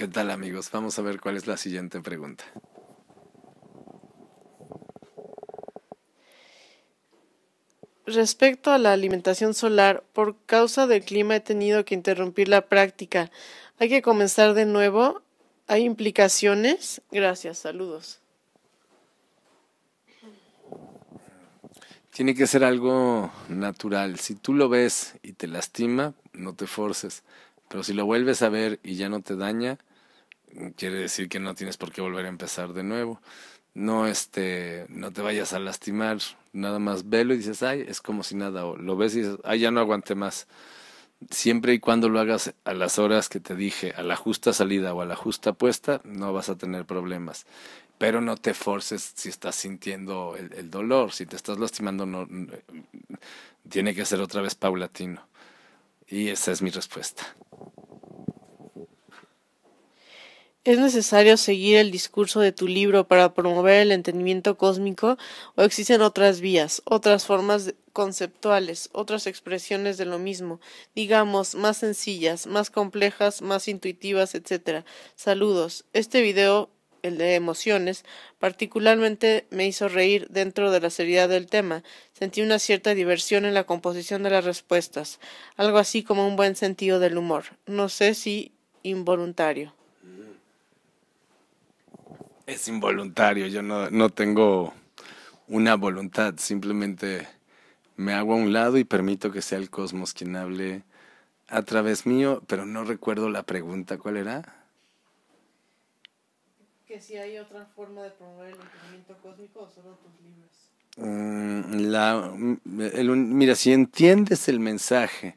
¿Qué tal amigos? Vamos a ver cuál es la siguiente pregunta. Respecto a la alimentación solar, por causa del clima he tenido que interrumpir la práctica. ¿Hay que comenzar de nuevo? ¿Hay implicaciones? Gracias, saludos. Tiene que ser algo natural. Si tú lo ves y te lastima, no te forces. Pero si lo vuelves a ver y ya no te daña, quiere decir que no tienes por qué volver a empezar de nuevo. No, este, no te vayas a lastimar, nada más velo y dices, ay, es como si nada, lo ves y dices, ay, ya no aguante más. Siempre y cuando lo hagas a las horas que te dije, a la justa salida o a la justa puesta, no vas a tener problemas. Pero no te forces si estás sintiendo el, dolor, si te estás lastimando, tiene que ser otra vez paulatino. Y esa es mi respuesta. ¿Es necesario seguir el discurso de tu libro para promover el entendimiento cósmico o existen otras vías, otras formas conceptuales, otras expresiones de lo mismo, digamos, más sencillas, más complejas, más intuitivas, etcétera? Saludos. Este video, el de emociones, particularmente me hizo reír dentro de la seriedad del tema. Sentí una cierta diversión en la composición de las respuestas, algo así como un buen sentido del humor. No sé si involuntario es involuntario, yo no, tengo una voluntad, simplemente me hago a un lado y permito que sea el cosmos quien hable a través mío, pero no recuerdo la pregunta, ¿cuál era? Que si hay otra forma de promover el entendimiento cósmico o solo tus libros. Mm, la, mira, si entiendes el mensaje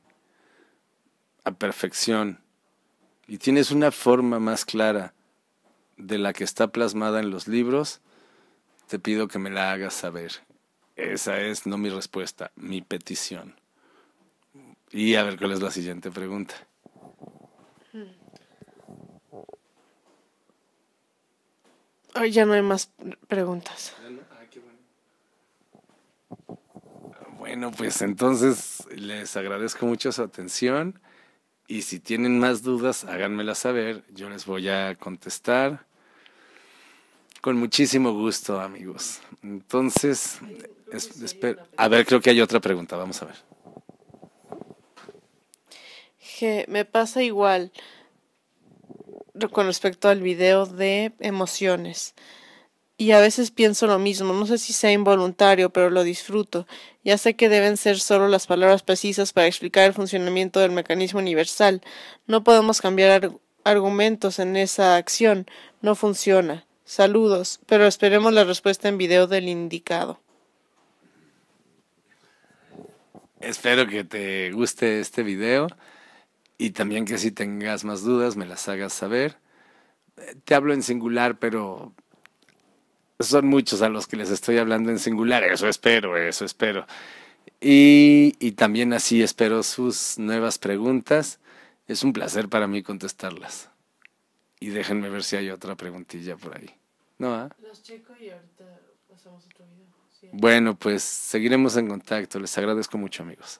a perfección y tienes una forma más clara de la que está plasmada en los libros, te pido que me la hagas saber. Esa es no mi respuesta, mi petición. Y a ver cuál es la siguiente pregunta. Hoy hmm. ya no hay más preguntas. Ah, ah, bueno, pues entonces les agradezco mucho su atención y si tienen más dudas, háganmela saber, yo les voy a contestar. Con muchísimo gusto, amigos. Entonces, A ver, creo que hay otra pregunta. Vamos a ver. me pasa igual con respecto al video de emociones. Y a veces pienso lo mismo, no sé si sea involuntario, pero lo disfruto. Ya sé que deben ser solo las palabras precisas para explicar el funcionamiento del mecanismo universal. No podemos cambiar argumentos en esa acción, no funciona. Saludos, pero esperemos la respuesta en video del indicado. Espero que te guste este video y también que si tengas más dudas me las hagas saber. Te hablo en singular, pero son muchos a los que les estoy hablando en singular, eso espero, eso espero. Y, y también así espero sus nuevas preguntas. Es un placer para mí contestarlas. Y déjenme ver si hay otra preguntilla por ahí. ¿No? Ah? Los checo y ahorita pasamos otro video. Bueno, pues seguiremos en contacto. Les agradezco mucho, amigos.